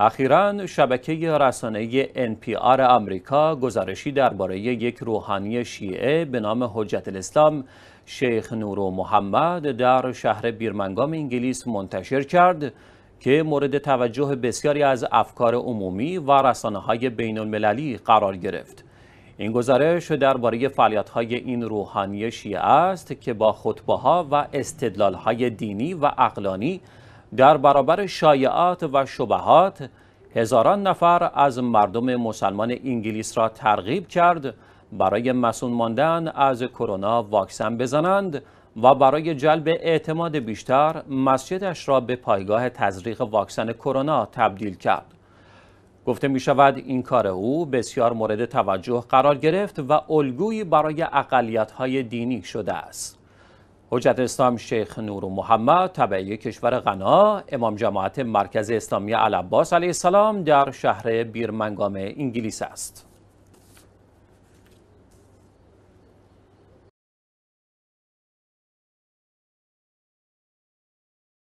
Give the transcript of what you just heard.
اخیرا شبکه رسانه NPR امریکا گزارشی درباره یک روحانی شیعه به نام حجت الاسلام شیخ نورو محمد در شهر بیرمنگام انگلیس منتشر کرد که مورد توجه بسیاری از افکار عمومی و رسانه های بین المللی قرار گرفت. این گزارش درباره فعالیت های این روحانی شیعه است که با خطبه ها و استدلال های دینی و اقلانی در برابر شایعات و شبهات هزاران نفر از مردم مسلمان انگلیس را ترغیب کرد برای مسون ماندن از کرونا واکسن بزنند و برای جلب اعتماد بیشتر مسجدش را به پایگاه تزریق واکسن کرونا تبدیل کرد. گفته می شود این کار او بسیار مورد توجه قرار گرفت و الگویی برای اقلیت‌های دینی شده است. حجت اسلام شیخ نور و محمد طبعی کشور غنا امام جماعت مرکز اسلامی علباس علیه السلام در شهر بیرمنگام انگلیس است.